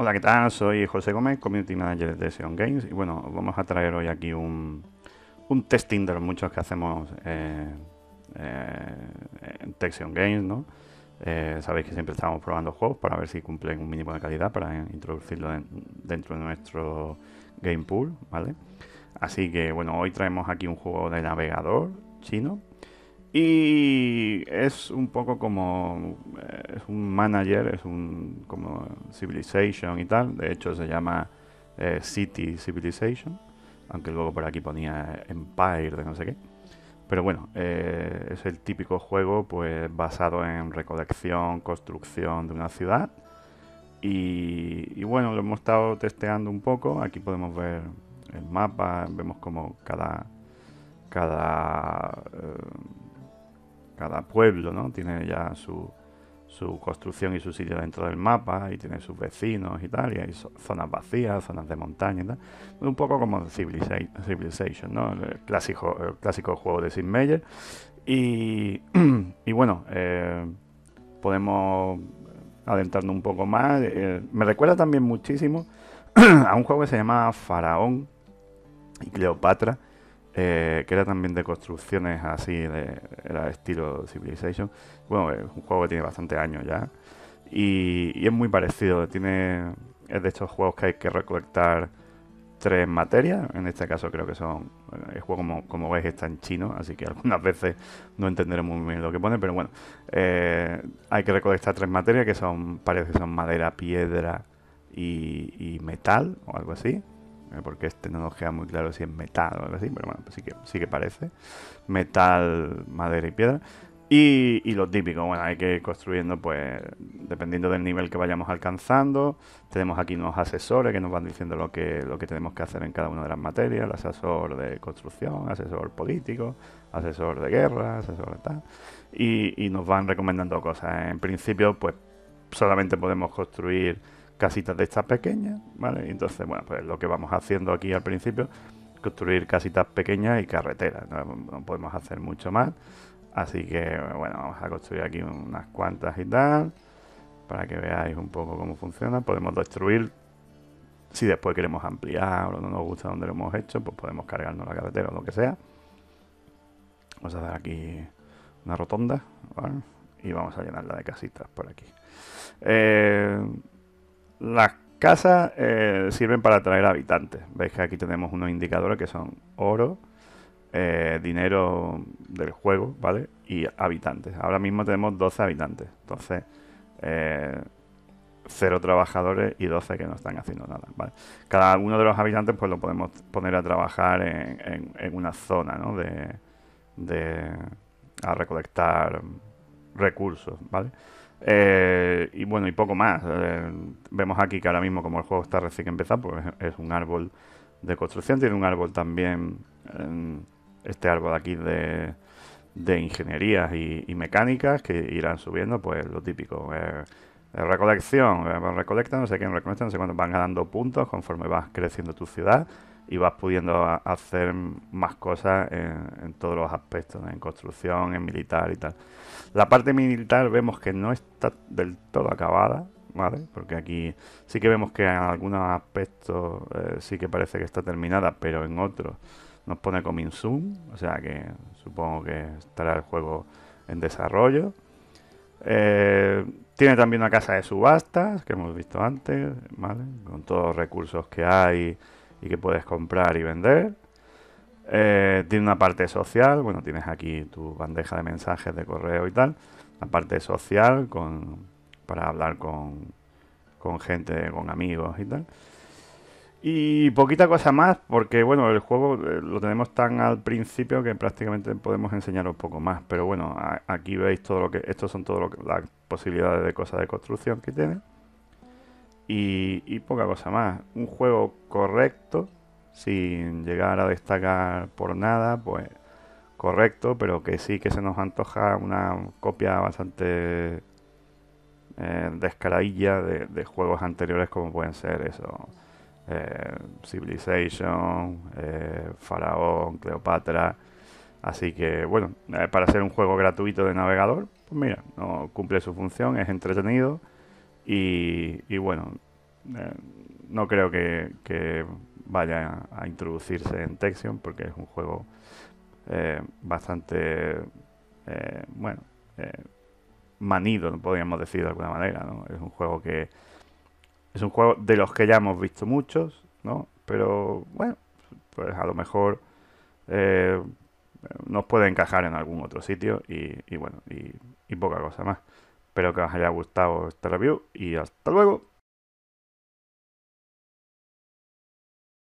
Hola, ¿qué tal? Soy José Gómez, Community Manager de Xeon Games y bueno, vamos a traer hoy aquí un, testing de los muchos que hacemos eh, eh, en Texion Games, ¿no? Eh, sabéis que siempre estamos probando juegos para ver si cumplen un mínimo de calidad para introducirlo dentro de nuestro game pool, ¿vale? Así que bueno, hoy traemos aquí un juego de navegador chino y es un poco como. Eh, es un manager, es un. como Civilization y tal. De hecho, se llama eh, City Civilization. Aunque luego por aquí ponía Empire de no sé qué. Pero bueno, eh, es el típico juego pues basado en recolección, construcción de una ciudad. Y, bueno, lo hemos estado testeando un poco. Aquí podemos ver el mapa, vemos como cada. cada cada pueblo ¿no? tiene ya su, su construcción y su sitio dentro del mapa y tiene sus vecinos y tal, y hay zonas vacías, zonas de montaña y tal. Un poco como Civilization, ¿no? El clásico, clásico juego de Sid Meier. Y, y bueno, eh, podemos adentrarnos un poco más. Eh, me recuerda también muchísimo a un juego que se llama Faraón y Cleopatra, eh, que era también de construcciones así, de, era estilo Civilization. Bueno, es un juego que tiene bastante años ya. Y, es muy parecido. Tiene, es de estos juegos que hay que recolectar tres materias. En este caso creo que son... Eh, el juego, como, como veis, está en chino, así que algunas veces no entenderé muy bien lo que pone, pero bueno. Eh, hay que recolectar tres materias, que son, parece que son madera, piedra y metal, o algo así. Eh, porque este no nos queda muy claro si es metal o algo así, pero bueno, pues sí que, parece. Metal, madera y piedra. Y, lo típico, bueno, hay que ir construyendo, pues, dependiendo del nivel que vayamos alcanzando. Tenemos aquí unos asesores que nos van diciendo lo que, lo que tenemos que hacer en cada una de las materias. El asesor de construcción, asesor político, asesor de guerra, asesor de tal. Y, y nos van recomendando cosas. En principio, pues, solamente podemos construir casitas de estas pequeñas, ¿vale? entonces, bueno, pues lo que vamos haciendo aquí al principio, construir casitas pequeñas y carreteras, no, podemos hacer mucho más. Así que, bueno, vamos a construir aquí unas cuantas y tal, para que veáis un poco cómo funciona. Podemos destruir, si después queremos ampliar o no nos gusta donde lo hemos hecho, pues podemos cargarnos la carretera o lo que sea. Vamos a dar aquí una rotonda, ¿vale? Y vamos a llenarla de casitas por aquí. Eh, las casas eh, sirven para atraer habitantes. Veis que aquí tenemos unos indicadores que son oro, eh, dinero del juego, ¿vale? Y habitantes. Ahora mismo tenemos 12 habitantes. Entonces, eh, cero 0 trabajadores y 12 que no están haciendo nada, Cada uno de los habitantes pues lo podemos poner a trabajar en, una zona, De, a recolectar recursos, ¿vale? Eh, y bueno, y poco más. Eh, vemos aquí que ahora mismo, como el juego está recién empezado, pues es un árbol de construcción. Tiene un árbol también, eh, este árbol de aquí de, de ingenierías y, y, mecánicas que irán subiendo, pues lo típico. Eh, recolección, eh, recolecta no sé quién, recolecta no sé cuánto, van ganando puntos conforme vas creciendo tu ciudad y vas pudiendo hacer más cosas en, todos los aspectos, en construcción, en militar y tal. La parte militar vemos que no está del todo acabada, ¿vale? Porque aquí sí que vemos que en algunos aspectos eh, sí que parece que está terminada, pero en otros nos pone coming zoom o sea que supongo que estará el juego en desarrollo. Tiene también una casa de subastas, que hemos visto antes, ¿vale? Con todos los recursos que hay y que puedes comprar y vender. Eh, tiene una parte social, bueno, tienes aquí tu bandeja de mensajes de correo y tal. La parte social con, para hablar con, con gente, con amigos y tal. Y poquita cosa más, porque bueno, el juego eh, lo tenemos tan al principio que prácticamente podemos enseñar un poco más. Pero bueno, aquí veis todo lo que. Estos son todas las posibilidades de cosas de construcción que tiene. Y, poca cosa más. Un juego correcto, sin llegar a destacar por nada, pues correcto, pero que sí que se nos antoja una copia bastante eh, descaradilla de, de juegos anteriores como pueden ser eso. Eh, Civilization, eh, Faraón, Cleopatra. Así que bueno, eh, para ser un juego gratuito de navegador, pues mira, no, cumple su función, es entretenido y, bueno, no creo que, vaya a introducirse en Texion porque es un juego bastante, bueno, manido, podríamos decir de alguna manera, Es un juego que es un juego de los que ya hemos visto muchos, Pero bueno, pues a lo mejor eh, nos puede encajar en algún otro sitio y, bueno, y poca cosa más. Espero que os haya gustado esta review y hasta luego.